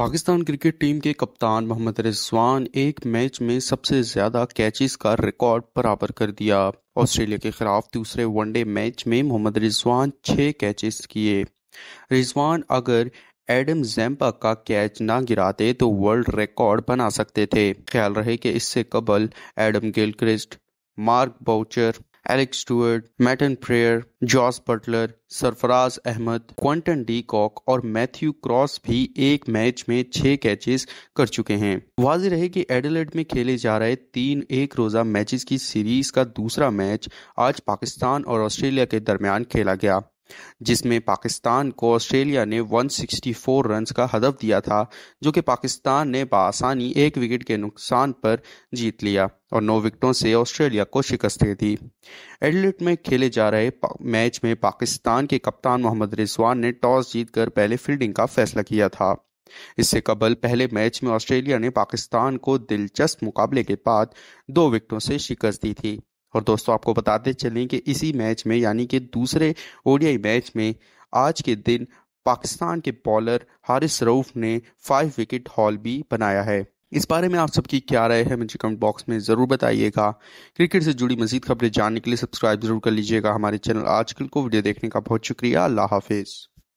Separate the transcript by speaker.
Speaker 1: Pakistan cricket team के कप्तान मोहम्मद रिजवान एक मैच में सबसे ज्यादा कैचेस का रिकॉर्ड बराबर कर दिया ऑस्ट्रेलिया के खिलाफ दूसरे वनडे मैच में मोहम्मद रिजवान छह कैचेस किए रिजवान अगर एडम जैम्पा का कैच ना गिराते तो वर्ल्ड रिकॉर्ड बना सकते थे ख्याल रहे कि इससे कबल Adam Gilchrist Mark Boucher Alec Stewart Matt Prior Jos Buttler Sarfaraz Ahmed Quinton de Kock और मैथ्यू क्रॉस भी एक मैच में छह कैचेस कर चुके हैं वाज रहे कि एडलेट में खेले जा रहे तीन एक रोजा मैचेस की सीरीज का दूसरा मैच आज पाकिस्तान और ऑस्ट्रेलिया के दरमियान खेला गया जिसमें पाकिस्तान को ऑस्ट्रेलिया ने 164 रन्स का हदफ दिया था जो कि पाकिस्तान ने बासानी एक विकेट के नुकसान पर जीत लिया और नौ विकेटों से ऑस्ट्रेलिया को शिकस्त दे दी एडलिट में खेले जा रहे मैच में पाकिस्तान के कप्तान मोहम्मद रिजवान ने टॉस जीतकर पहले फील्डिंग का फैसला किया था इससे कबल पहले मैच में ऑस्ट्रेलिया ने पाकिस्तान को दिलचस्प मुकाबले के बाद दो विकेटों से शिकस्त दी थी और दोस्तों आपको बताते चलें कि इसी मैच में यानी कि दूसरे ओडीआई मैच में आज के दिन पाकिस्तान के बॉलर हारिस रऊफ ने फाइव विकेट हॉल भी बनाया है इस बारे में आप सबकी क्या राय है मुझे कमेंट बॉक्स में ज़रूर बताइएगा क्रिकेट से जुड़ी मजीद खबरें जानने के लिए सब्सक्राइब जरूर कर लीजिएगा हमारे चैनल आजकल को वीडियो देखने का बहुत शुक्रिया अल्लाह हाफिज़